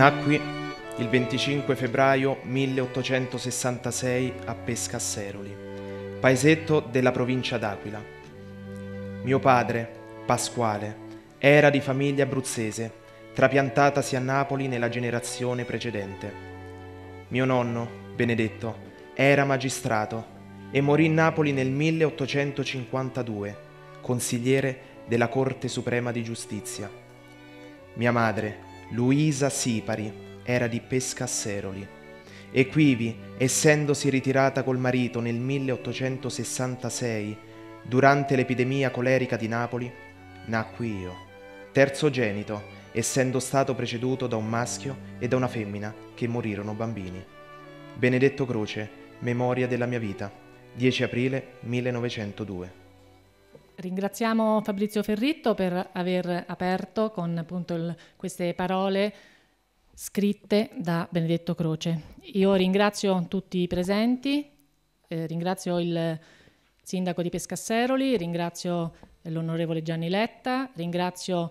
Nacqui il 25 febbraio 1866 a Pescasseroli, paesetto della provincia d'Aquila. Mio padre, Pasquale, era di famiglia abruzzese, trapiantatasi a Napoli nella generazione precedente. Mio nonno, Benedetto, era magistrato e morì in Napoli nel 1852, consigliere della Corte Suprema di Giustizia. Mia madre, Luisa Sipari era di Pescasseroli e quivi, essendosi ritirata col marito nel 1866, durante l'epidemia colerica di Napoli, nacqui io, terzogenito, essendo stato preceduto da un maschio e da una femmina che morirono bambini. Benedetto Croce, Memoria della mia vita, 10 aprile 1902. Ringraziamo Fabrizio Ferritto per aver aperto con appunto il, queste parole scritte da Benedetto Croce. Io ringrazio tutti i presenti, eh, ringrazio il sindaco di Pescasseroli, ringrazio l'onorevole Gianni Letta, ringrazio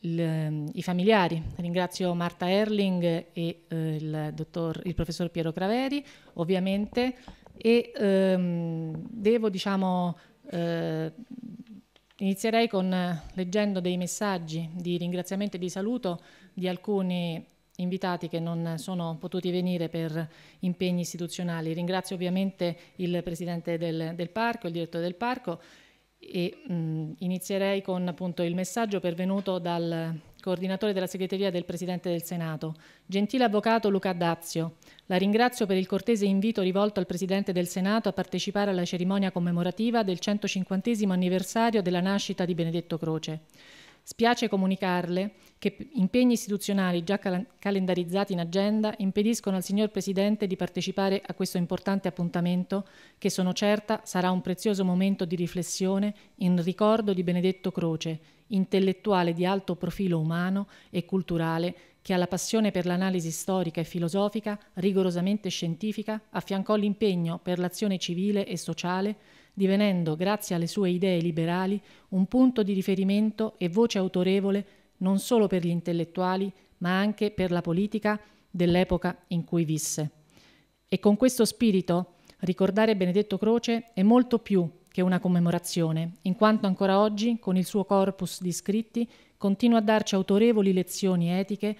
il, ehm, i familiari, ringrazio Marta Erling e eh, il, dottor, il, professor Piero Craveri, ovviamente, e ehm, devo diciamo, eh, Inizierei con, eh, leggendo dei messaggi di ringraziamento e di saluto di alcuni invitati che non sono potuti venire per impegni istituzionali. Ringrazio ovviamente il Presidente del, del Parco, il Direttore del Parco e mh, mm, inizierei con appunto il messaggio pervenuto dal coordinatore della segreteria del Presidente del Senato, gentile avvocato Luca Dazio, la ringrazio per il cortese invito rivolto al Presidente del Senato a partecipare alla cerimonia commemorativa del 150 anniversario della nascita di Benedetto Croce. Spiace comunicarle che impegni istituzionali già cal- calendarizzati in agenda impediscono al signor Presidente di partecipare a questo importante appuntamento che sono certa sarà un prezioso momento di riflessione in ricordo di Benedetto Croce, intellettuale di alto profilo umano e culturale che alla passione per l'analisi storica e filosofica rigorosamente scientifica affiancò l'impegno per l'azione civile e sociale divenendo, grazie alle sue idee liberali, un punto di riferimento e voce autorevole non solo per gli intellettuali, ma anche per la politica dell'epoca in cui visse. E con questo spirito ricordare Benedetto Croce è molto più che una commemorazione, in quanto ancora oggi, con il suo corpus di scritti, continua a darci autorevoli lezioni etiche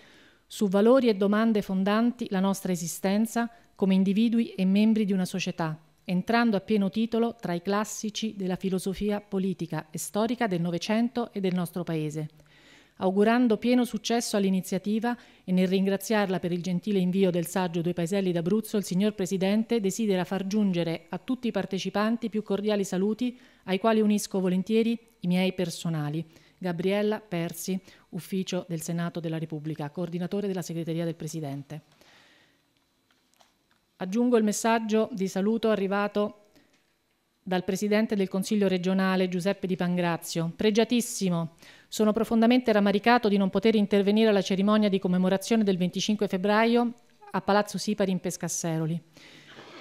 su valori e domande fondanti la nostra esistenza come individui e membri di una società, entrando a pieno titolo tra i classici della filosofia politica e storica del Novecento e del nostro Paese. Augurando pieno successo all'iniziativa e nel ringraziarla per il gentile invio del saggio Due Paeselli d'Abruzzo, il signor Presidente desidera far giungere a tutti i partecipanti più cordiali saluti, ai quali unisco volentieri i miei personali. Gabriella Persi, Ufficio del Senato della Repubblica, coordinatore della Segreteria del Presidente. Aggiungo il messaggio di saluto arrivato dal Presidente del Consiglio regionale Giuseppe Di Pangrazio. Pregiatissimo, sono profondamente rammaricato di non poter intervenire alla cerimonia di commemorazione del 25 febbraio a Palazzo Sipari in Pescasseroli.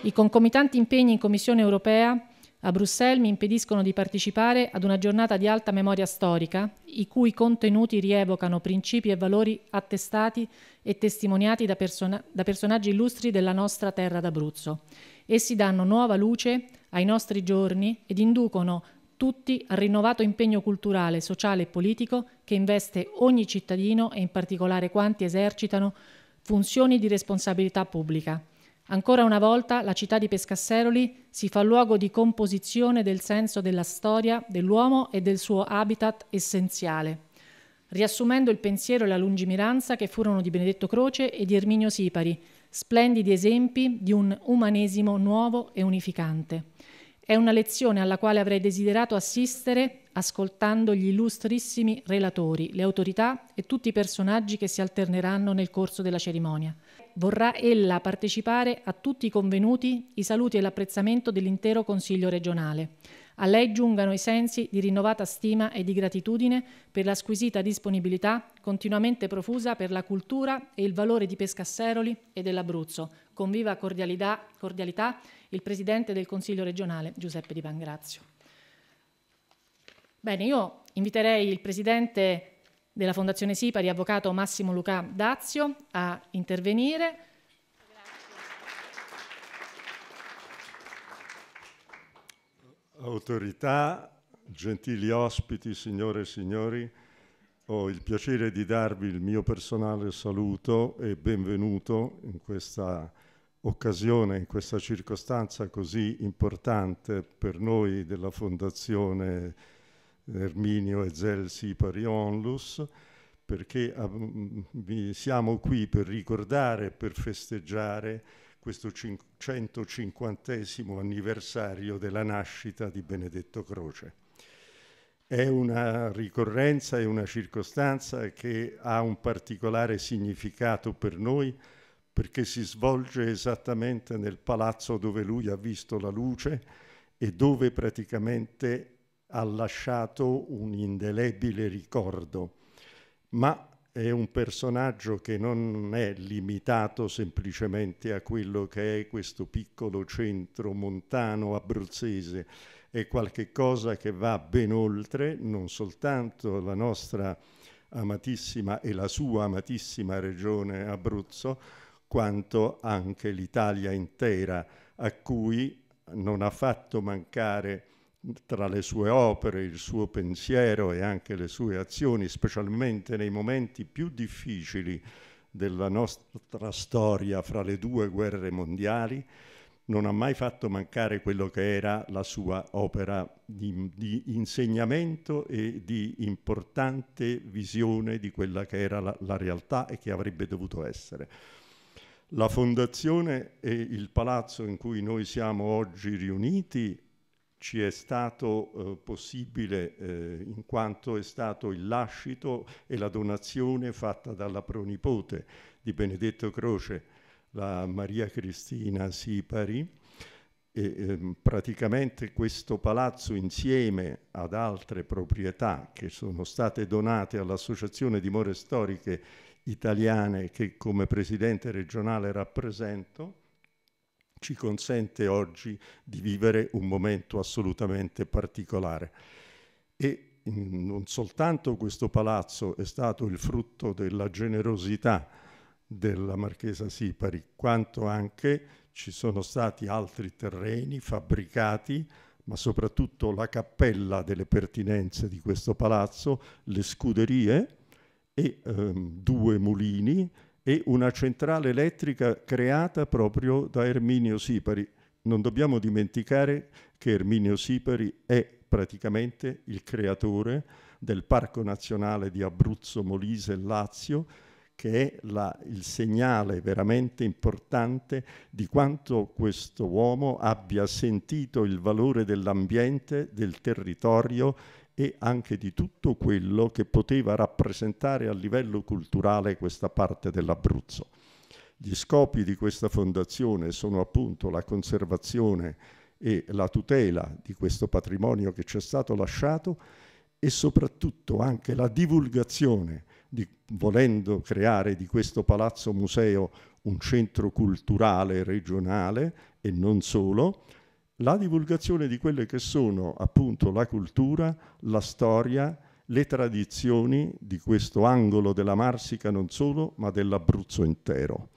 I concomitanti impegni in Commissione europea a Bruxelles mi impediscono di partecipare ad una giornata di alta memoria storica, i cui contenuti rievocano principi e valori attestati e testimoniati da, person- da personaggi illustri della nostra terra d'Abruzzo. Essi danno nuova luce ai nostri giorni ed inducono tutti al rinnovato impegno culturale, sociale e politico che investe ogni cittadino e in particolare quanti esercitano funzioni di responsabilità pubblica. Ancora una volta la città di Pescasseroli si fa luogo di composizione del senso della storia dell'uomo e del suo habitat essenziale, riassumendo il pensiero e la lungimiranza che furono di Benedetto Croce e di Erminio Sipari, splendidi esempi di un umanesimo nuovo e unificante. È una lezione alla quale avrei desiderato assistere ascoltando gli illustrissimi relatori, le autorità e tutti i personaggi che si alterneranno nel corso della cerimonia vorrà ella partecipare a tutti i convenuti i saluti e l'apprezzamento dell'intero Consiglio regionale. A lei giungano i sensi di rinnovata stima e di gratitudine per la squisita disponibilità continuamente profusa per la cultura e il valore di Pescasseroli e dell'Abruzzo. Con viva cordialità, cordialità il Presidente del Consiglio regionale Giuseppe Di Pangrazio. Bene, io inviterei il Presidente della Fondazione Sipari, avvocato Massimo Luca Dazio, a intervenire. Autorità, gentili ospiti, signore e signori, ho il piacere di darvi il mio personale saluto e benvenuto in questa occasione, in questa circostanza così importante per noi della Fondazione Sipari Erminio Ezelsi Parionlus, perché mm, siamo qui per ricordare, e per festeggiare questo 150 anniversario della nascita di Benedetto Croce. È una ricorrenza, e una circostanza che ha un particolare significato per noi perché si svolge esattamente nel palazzo dove lui ha visto la luce e dove praticamente ha lasciato un indelebile ricordo, ma è un personaggio che non è limitato semplicemente a quello che è questo piccolo centro montano abruzzese, è qualcosa che va ben oltre non soltanto la nostra amatissima e la sua amatissima regione Abruzzo, quanto anche l'Italia intera, a cui non ha fatto mancare tra le sue opere, il suo pensiero e anche le sue azioni, specialmente nei momenti più difficili della nostra storia fra le due guerre mondiali, non ha mai fatto mancare quello che era la sua opera di, di insegnamento e di importante visione di quella che era la, la realtà e che avrebbe dovuto essere. La fondazione e il palazzo in cui noi siamo oggi riuniti ci è stato eh, possibile eh, in quanto è stato il lascito e la donazione fatta dalla pronipote di Benedetto Croce, la Maria Cristina Sipari. E, eh, praticamente questo palazzo insieme ad altre proprietà che sono state donate all'Associazione di More Storiche Italiane che come presidente regionale rappresento, ci consente oggi di vivere un momento assolutamente particolare. E mm, non soltanto questo palazzo è stato il frutto della generosità della Marchesa Sipari, quanto anche ci sono stati altri terreni fabbricati, ma soprattutto la cappella delle pertinenze di questo palazzo, le scuderie e ehm, due mulini e una centrale elettrica creata proprio da Erminio Sipari. Non dobbiamo dimenticare che Erminio Sipari è praticamente il creatore del Parco Nazionale di Abruzzo, Molise e Lazio, che è la, il segnale veramente importante di quanto questo uomo abbia sentito il valore dell'ambiente, del territorio e anche di tutto quello che poteva rappresentare a livello culturale questa parte dell'Abruzzo. Gli scopi di questa fondazione sono appunto la conservazione e la tutela di questo patrimonio che ci è stato lasciato e soprattutto anche la divulgazione, di, volendo creare di questo palazzo museo un centro culturale regionale e non solo, la divulgazione di quelle che sono appunto la cultura, la storia, le tradizioni di questo angolo della Marsica non solo, ma dell'Abruzzo intero.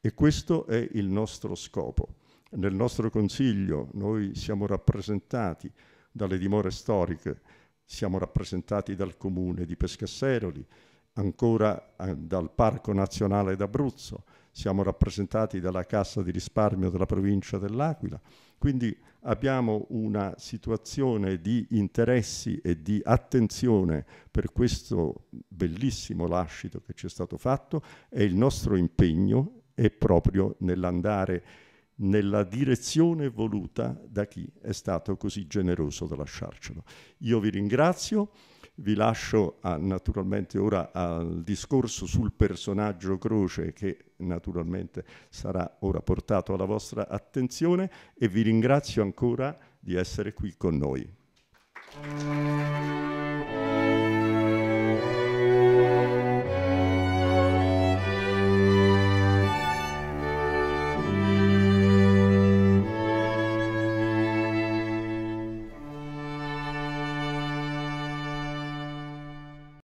E questo è il nostro scopo. Nel nostro Consiglio noi siamo rappresentati dalle dimore storiche, siamo rappresentati dal Comune di Pescasseroli, ancora eh, dal Parco Nazionale d'Abruzzo, siamo rappresentati dalla Cassa di risparmio della provincia dell'Aquila, quindi abbiamo una situazione di interessi e di attenzione per questo bellissimo lascito che ci è stato fatto e il nostro impegno è proprio nell'andare nella direzione voluta da chi è stato così generoso da lasciarcelo. Io vi ringrazio. Vi lascio a, ah, naturalmente ora al discorso sul personaggio Croce che naturalmente sarà ora portato alla vostra attenzione e vi ringrazio ancora di essere qui con noi.